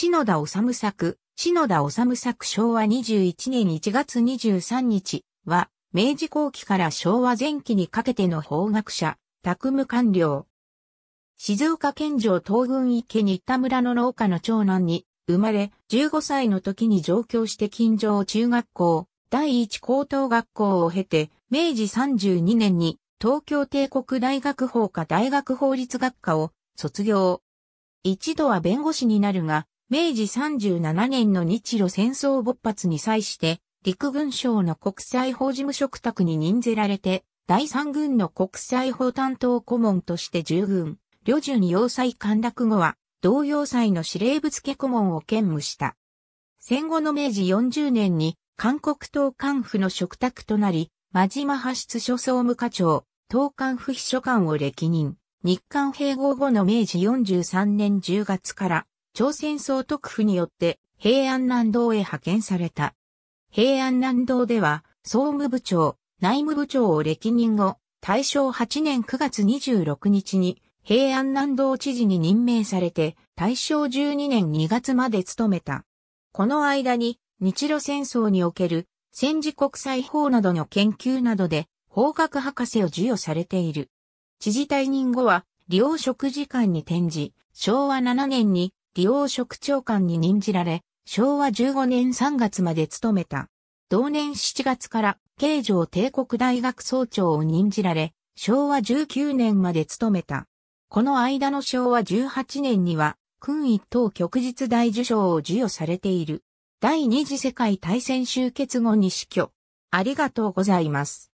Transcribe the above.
篠田治作、篠田治作昭和21年1月23日は、明治後期から昭和前期にかけての法学者、宅務官僚。静岡県城東郡池新田村の農家の長男に生まれ、15歳の時に上京して近所中学校、第一高等学校を経て、明治32年に東京帝国大学法科大学法律学科を卒業。一度は弁護士になるが、明治37年の日露戦争勃発に際して、陸軍省の国際法事務職宅に任ぜられて、第三軍の国際法担当顧問として従軍、旅順要塞陥落後は、同要塞の司令部付顧問を兼務した。戦後の明治40年に、韓国党官府の職宅となり、真島派出所総務課長、党官府秘書官を歴任。日韓併合後の明治43年10月から朝鮮総督府によって平安南道へ派遣された。平安南道では、総務部長、内務部長を歴任後、大正8年9月26日に平安南道知事に任命されて、大正12年2月まで務めた。この間に、日露戦争における戦時国際法などの研究などで、法学博士を授与されている。知事退任後は、利用職時間に転じ、昭和7年に理王職長官に任じられ、昭和15年3月まで務めた。同年7月から慶城帝国大学総長を任じられ、昭和19年まで務めた。この間の昭和18年には、君一等旭日大受賞を授与されている。第二次世界大戦終結後に死去。ありがとうございます。